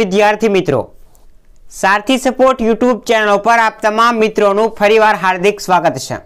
વિદ્યાર્થી મિત્રો સારથી support YouTube channel પર આપ તમામ મિત્રોનું ફરીવાર હાર્દિક સ્વાગત છે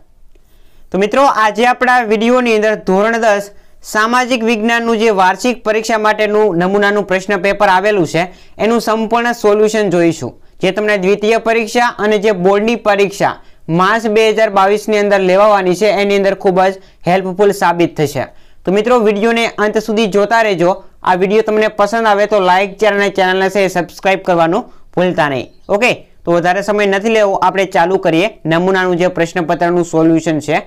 તો મિત્રો આજે આપણા વિડીયોની અંદર ધોરણ દસ સામાજિક વિજ્ઞાનનું જે વાર્ષિક પરીક્ષા માટેનું નમૂનાનું પ્રશ્ન પેપર આવેલું છે એનું સંપૂર્ણ સોલ્યુશન જોઈશું જે તમને દ્વિતીય પરીક્ષા અને જે બોર્ડની પરીક્ષા માર્ચ બે હજાર બાવીસની અંદર લેવાવાની છે એની અંદર ખૂબ જ હેલ્પફુલ સાબિત થશે તો મિત્રો વિડીયોને અંત સુધી જોતા રહેજો આ વિડીયો તમને પસંદ આવે તો લાઇક ચેનલ અને ચેનલને છે સબસ્ક્રાઈબ કરવાનું ભૂલતા નહીં ઓકે તો વધારે સમય નથી લેવો આપણે ચાલુ કરીએ નમૂનાનું જે પ્રશ્નપત્રનું સોલ્યુશન છે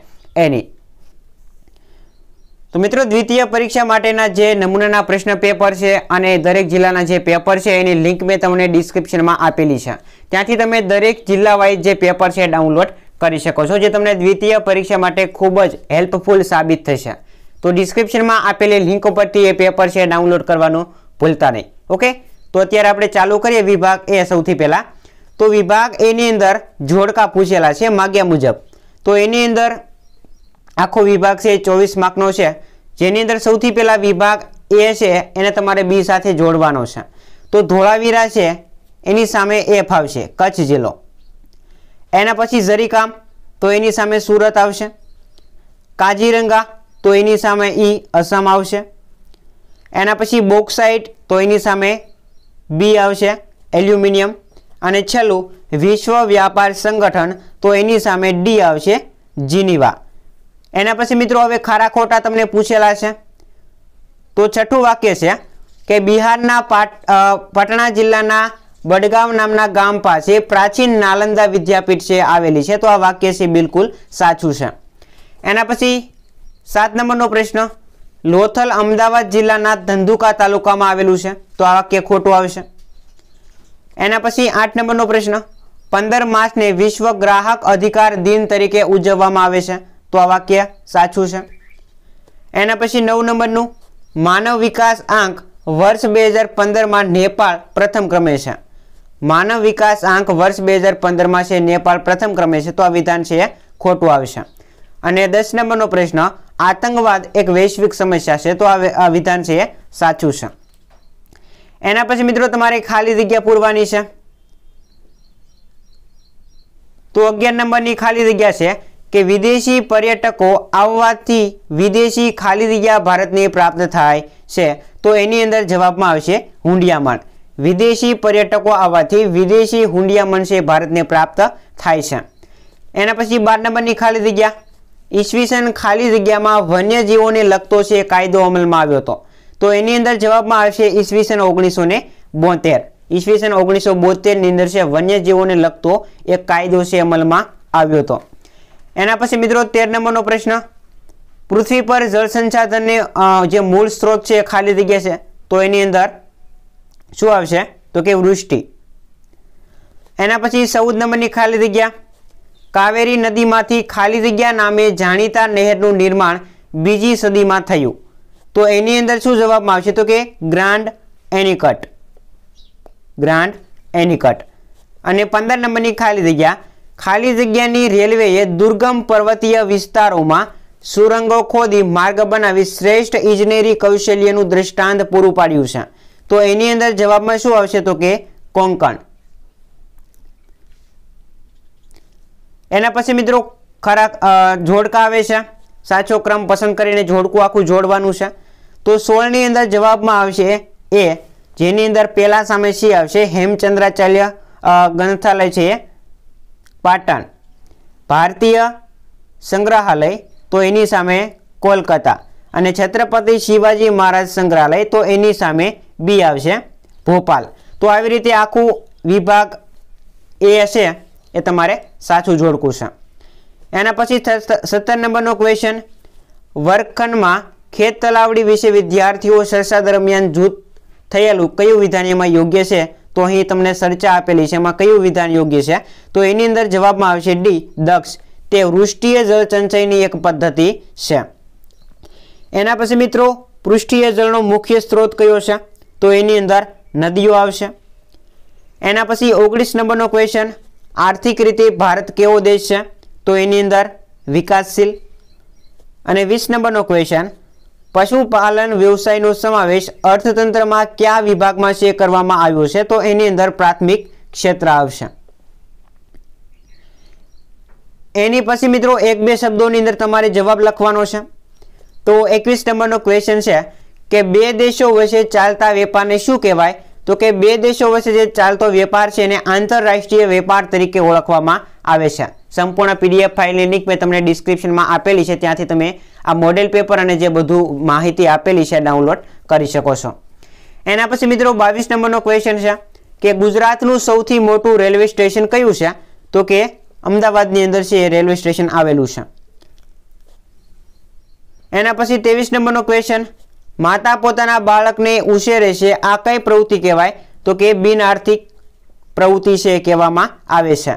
એની તો મિત્રો દ્વિતીય પરીક્ષા માટેના જે નમૂનાના પ્રશ્ન પેપર છે અને દરેક જિલ્લાના જે પેપર છે એની લિંક મેં તમને ડિસ્ક્રિપ્શનમાં આપેલી છે ત્યાંથી તમે દરેક જિલ્લાવાઇઝ જે પેપર છે ડાઉનલોડ કરી શકો છો જે તમને દ્વિતીય પરીક્ષા માટે ખૂબ જ હેલ્પફુલ સાબિત થશે તો ડિસ્ક્રિપ્શનમાં આપેલી લિંક ઉપરથી એ પેપર છે ડાઉનલોડ કરવાનું ભૂલતા નહીં ઓકે તો અત્યારે આપણે ચાલુ કરીએ વિભાગ એ સૌથી પહેલાં તો વિભાગ એની અંદર જોડકા પૂછેલા છે માગ્યા મુજબ તો એની અંદર આખો વિભાગ છે ચોવીસ માર્કનો છે જેની અંદર સૌથી પહેલાં વિભાગ એ છે એને તમારે બી સાથે જોડવાનો છે તો ધોળાવીરા છે એની સામે એફ આવશે કચ્છ જિલ્લો એના પછી ઝરીકામ તો એની સામે સુરત આવશે કાજીરંગા તો એની સામે ઈ અસમ આવશે એના પછી બોક્સાઇટ તો એની સામે બી આવશે એલ્યુમિનિયમ અને છેલ્લું વિશ્વ વ્યાપાર સંગઠન તો એની સામે ડી આવશે જીનીવા એના પછી મિત્રો હવે ખારા ખોટા તમને પૂછેલા છે તો છઠ્ઠું વાક્ય છે કે બિહારના પાટણા જિલ્લાના બડગામ નામના ગામ પાસે પ્રાચીન નાલંદા વિદ્યાપીઠ છે આવેલી છે તો આ વાક્ય છે બિલકુલ સાચું છે એના પછી સાત નંબરનો પ્રશ્ન લોથલ અમદાવાદ જિલ્લાના ધંધુકા તાલુકામાં આવેલું છે તો આ વાક્ય ખોટું આવશે એના પછી આઠ નંબરનો પ્રશ્ન પંદર માર્ચને વિશ્વ ગ્રાહક અધિકાર દિન તરીકે ઉજવવામાં આવે છે તો આ વાક્ય સાચું છે એના પછી નવ નંબરનું માનવ વિકાસ આંક વર્ષ બે હજાર પંદરમાં નેપાળ પ્રથમ ક્રમે છે માનવ વિકાસ આંક વર્ષ બે હજાર પંદરમાં છે નેપાળ પ્રથમ ક્રમે છે તો આ વિધાન છે એ ખોટું આવશે અને દસ નંબરનો પ્રશ્ન આતંકવાદ એક વૈશ્વિક સમસ્યા છે તો આ વિધાન છે એ સાચું છે એના પછી મિત્રો તમારે ખાલી જગ્યા પૂરવાની છે તો અગિયાર નંબરની ખાલી જગ્યા છે કે વિદેશી પર્યટકો આવવાથી વિદેશી ખાલી જગ્યા ભારતને પ્રાપ્ત થાય છે તો એની અંદર જવાબમાં આવશે હુંડિયામણ વિદેશી પર્યટકો આવવાથી વિદેશી હુંડિયામણ છે ભારતને પ્રાપ્ત થાય છે એના પછી બાર નંબરની ખાલી જગ્યા ઈસવીસન ખાલી જગ્યામાં વન્યજીવોને લગતો છે કાયદો અમલમાં આવ્યો હતો તો એની અંદર જવાબમાં આવશે ઈસવીસન ઓગણીસો ને બોતેર ઈસવીસન ઓગણીસો બોતેરની અંદર છે વન્યજીવોને લગતો એક કાયદો છે અમલમાં આવ્યો હતો એના પછી મિત્રો તેર નંબરનો પ્રશ્ન પૃથ્વી પર જળ સંસાધનને જે મૂળ સ્ત્રોત છે ખાલી જગ્યા છે તો એની અંદર શું આવશે તો કે વૃષ્ટિ એના પછી ચૌદ નંબરની ખાલી જગ્યા કાવેરી નદીમાંથી ખાલી જગ્યા નામે જાણીતા નહેરનું નિર્માણ બીજી સદીમાં થયું તો એની અંદર શું જવાબમાં આવશે તો કે ગ્રાન્ડ એનિકટ ગ્રાન્ડ એનિકટ અને પંદર નંબરની ખાલી જગ્યા ખાલી જગ્યાની રેલવેએ દુર્ગમ પર્વતીય વિસ્તારોમાં સુરંગો ખોદી માર્ગ બનાવી શ્રેષ્ઠ ઇજનેરી કૌશલ્યનું દ્રષ્ટાંત પૂરું પાડ્યું છે તો એની અંદર જવાબમાં શું આવશે તો કે કોંકણ એના પછી મિત્રો ખરા જોડકા આવે છે સાચો ક્રમ પસંદ કરીને જોડકું આખું જોડવાનું છે તો સોળની અંદર જવાબમાં આવશે એ જેની અંદર પહેલા સામે સી આવશે હેમચંદ્રાચાર્ય ગ્રંથાલય છે પાટણ ભારતીય સંગ્રહાલય તો એની સામે કોલકાતા અને છત્રપતિ શિવાજી મહારાજ સંગ્રહાલય તો એની સામે બી આવશે ભોપાલ તો આવી રીતે આખું વિભાગ એ હશે એ તમારે સાચું જોડકું છે એના પછી સત્તર નંબરનો ક્વેશ્ચન વર્ગખંડમાં ખેત તલાવડી વિશે વિદ્યાર્થીઓ ચર્ચા દરમિયાન જૂથ થયેલું કયું વિધાન એમાં યોગ્ય છે તો અહીં તમને ચર્ચા આપેલી છે એમાં કયું વિધાન યોગ્ય છે તો એની અંદર જવાબમાં આવશે ડી દક્ષ તે વૃષ્ટિય જળસંચયની એક પદ્ધતિ છે એના પછી મિત્રો પૃષ્ઠીય જળનો મુખ્ય સ્ત્રોત કયો છે તો એની અંદર નદીઓ આવશે એના પછી ઓગણીસ નંબરનો ક્વેશ્ચન આર્થિક રીતે ભારત કેવો દેશ છે તો એની અંદર વિકાસશીલ અને વીસ નંબરનો ક્વેશ્ચન પશુપાલન વ્યવસાયનો સમાવેશ અર્થતંત્રમાં કયા વિભાગમાં છે કરવામાં આવ્યો છે તો એની અંદર પ્રાથમિક ક્ષેત્ર આવશે એની પછી મિત્રો એક બે શબ્દોની અંદર તમારે જવાબ લખવાનો છે તો એકવીસ નંબરનો ક્વેશ્ચન છે કે બે દેશો વચ્ચે ચાલતા વેપારને શું કહેવાય તો કે બે દેશો વચ્ચે જે ચાલતો વેપાર છે એને આંતરરાષ્ટ્રીય વેપાર તરીકે ઓળખવામાં આવે છે સંપૂર્ણ પીડીએફ ફાઇલની લિંક મેં તમને ડિસ્ક્રિપ્શનમાં આપેલી છે ત્યાંથી તમે આ મોડેલ પેપર અને જે બધું માહિતી આપેલી છે ડાઉનલોડ કરી શકો છો એના પછી મિત્રો બાવીસ નંબરનો ક્વેશ્ચન છે કે ગુજરાતનું સૌથી મોટું રેલવે સ્ટેશન કયું છે તો કે અમદાવાદની અંદર છે એ રેલવે સ્ટેશન આવેલું છે એના પછી ત્રેવીસ નંબરનો ક્વેશ્ચન માતા પોતાના બાળકને ઉછેરે છે આ કઈ પ્રવૃત્તિ કહેવાય તો કે બિન આર્થિક પ્રવૃત્તિ છે કહેવામાં આવે છે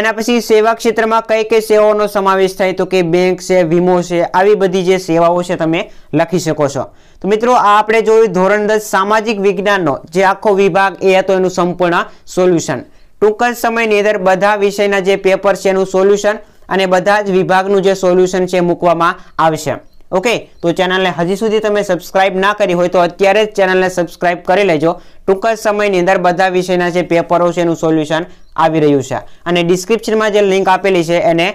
એના પછી સેવા ક્ષેત્રમાં કઈ કઈ સેવાઓનો સમાવેશ થાય તો કે બેંક છે વીમો છે આવી બધી જે સેવાઓ છે તમે લખી શકો છો તો મિત્રો આ આપણે જોયું ધોરણ દસ સામાજિક વિજ્ઞાનનો જે આખો વિભાગ એ હતો એનું સંપૂર્ણ સોલ્યુશન ટૂંક જ સમયની અંદર બધા વિષયના જે પેપર છે એનું સોલ્યુશન અને બધા જ વિભાગનું જે સોલ્યુશન છે મૂકવામાં આવશે ઓકે તો ચેનલને હજી સુધી તમે સબસ્ક્રાઇબ ના કરી હોય તો અત્યારે જ ચેનલને સબસ્ક્રાઇબ કરી લેજો ટૂંક જ સમયની અંદર બધા વિષયના જે પેપરો છે એનું સોલ્યુશન આવી રહ્યું છે અને ડિસ્ક્રિપ્શનમાં જે લિંક આપેલી છે એને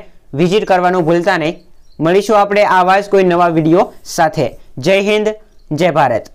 વિઝિટ કરવાનું ભૂલતા નહીં મળીશું આપણે આવા જ કોઈ નવા વિડીયો સાથે જય હિન્દ જય ભારત